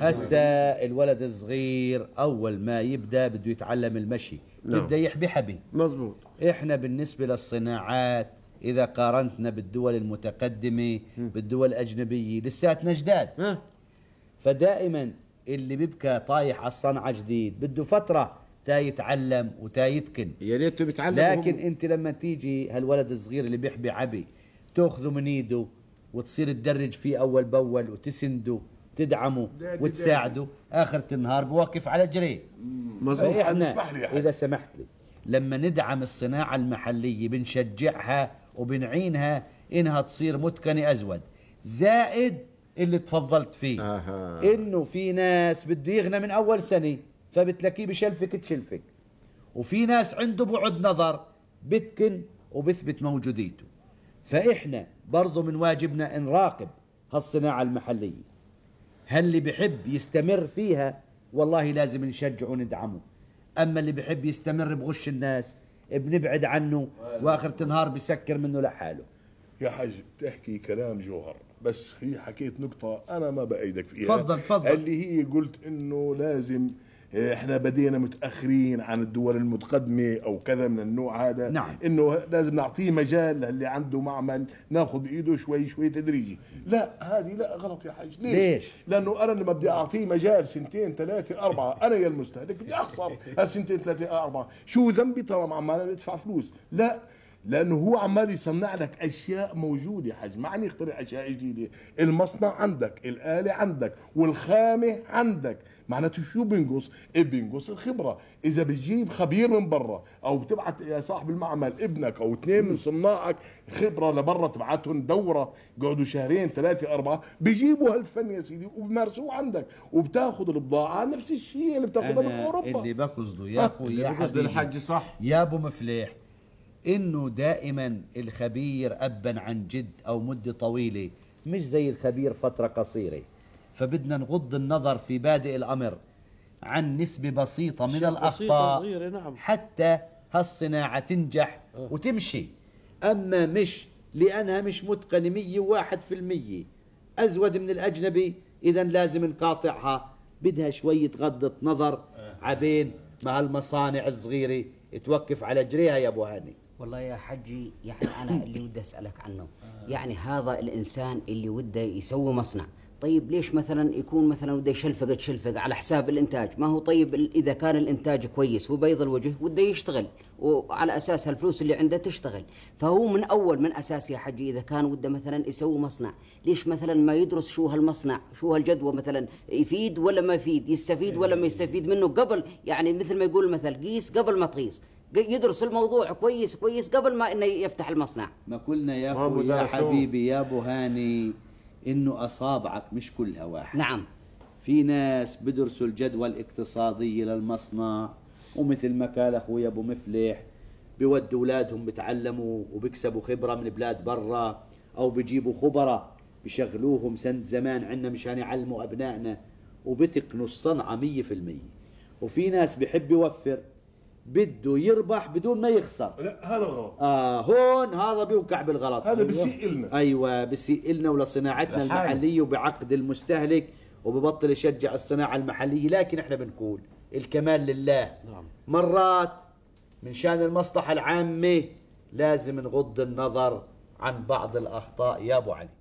هسا الولد الصغير اول ما يبدا بده يتعلم المشي نعم. يبدا يحبي حبي مزبوط احنا بالنسبه للصناعات اذا قارنتنا بالدول المتقدمه م. بالدول الاجنبيه لساتنا جداد فدائما اللي بيبكى طايح على الصنعه جديد بده فتره تا يتعلم وتا يتكن يا ريته بيتعلم لكن هم... انت لما تيجي هالولد الصغير اللي بيحبي عبي تاخذه من ايده وتصير تدرج فيه اول باول وتسنده تدعمه وتساعده اخره النهار بوقف على جري مظبوط اسمح إيه، لي اذا سمحت لي لما ندعم الصناعه المحليه بنشجعها وبنعينها انها تصير متقنه ازود زائد اللي تفضلت فيه آه. انه في ناس بده يغنى من اول سنه فبتلاقيه بشلفك تشلفك وفي ناس عنده بعد نظر بتكن وبثبت موجوديته فإحنا برضو من واجبنا نراقب هالصناعة المحلية هل اللي بيحب يستمر فيها والله لازم نشجعه وندعمه اما اللي بيحب يستمر بغش الناس بنبعد عنه واخر النهار بسكر منه لحاله يا حاج بتحكي كلام جوهر بس هي حكيت نقطة أنا ما بأيدك فيها تفضل تفضل اللي هي قلت إنه لازم احنا بدينا متاخرين عن الدول المتقدمه او كذا من النوع هذا نعم. انه لازم نعطيه مجال للي عنده معمل ناخذ بايده شوي شوي تدريجي لا هذه لا غلط يا حاج ليش, ليش؟ لانه انا لما بدي اعطيه مجال سنتين ثلاثه اربعه انا يا المستهلك بدي اخسر هالسنتين ثلاثه اربعه شو ذنبي طالما عمال ادفع فلوس لا لانه هو عمال يصنع لك اشياء موجوده يا حاج ما عم يخترع اشياء جديده المصنع عندك الاله عندك والخامه عندك معناته شو بينقص إيه بينقص الخبره اذا بتجيب خبير من برا او بتبعت يا صاحب المعمل ابنك او اثنين من صناعك خبره لبرا تبعتهم دوره يقعدوا شهرين ثلاثه اربعه بيجيبوا هالفن يا سيدي وبمارسوه عندك وبتاخذ البضاعه نفس الشيء اللي بتاخذها من اوروبا اللي بقصده يا اخوي يا حبيبي صح يا ابو مفلح انه دائما الخبير ابا عن جد او مده طويله مش زي الخبير فتره قصيره فبدنا نغض النظر في بادئ الامر عن نسبه بسيطه من الاخطاء بسيطة نعم. حتى هالصناعه تنجح أه. وتمشي اما مش لانها مش متقنه 101% ازود من الاجنبي اذا لازم نقاطعها بدها شويه غضه نظر آه. عبين مع المصانع الصغيره توقف على جريها يا ابو هاني والله يا حجي يعني انا اللي ودي اسالك عنه يعني هذا الانسان اللي وده يسوي مصنع طيب ليش مثلا يكون مثلا وده يشلفق تشلفق على حساب الانتاج ما هو طيب اذا كان الانتاج كويس وبيض الوجه وده يشتغل وعلى اساس الفلوس اللي عنده تشتغل فهو من اول من اساس يا حجي اذا كان وده مثلا يسوي مصنع ليش مثلا ما يدرس شو هالمصنع شو هالجدوى مثلا يفيد ولا ما يفيد يستفيد ولا ما يستفيد منه قبل يعني مثل ما يقول المثل قيس قبل ما تقيس يدرس الموضوع كويس كويس قبل ما انه يفتح المصنع ما قلنا يا ابو يا حبيبي يا ابو هاني انه اصابعك مش كلها واحد نعم في ناس بدرسوا الجدوى الاقتصادية للمصنع ومثل ما قال اخويا ابو مفلح بيودوا اولادهم بتعلموا وبيكسبوا خبرة من بلاد برا او بيجيبوا خبراء بشغلوهم سن زمان عنا مشان يعلموا ابنائنا وبتقنوا الصنعة 100% وفي ناس بحب يوفر بده يربح بدون ما يخسر لا هذا الغلط اه هون هذا بيوقع بالغلط هذا بسيء لنا ايوه بسيء لنا أيوة، ولصناعتنا المحليه وبعقد المستهلك وببطل يشجع الصناعه المحليه لكن احنا بنقول الكمال لله نعم. مرات من شان المصلحه العامه لازم نغض النظر عن بعض الاخطاء يا ابو علي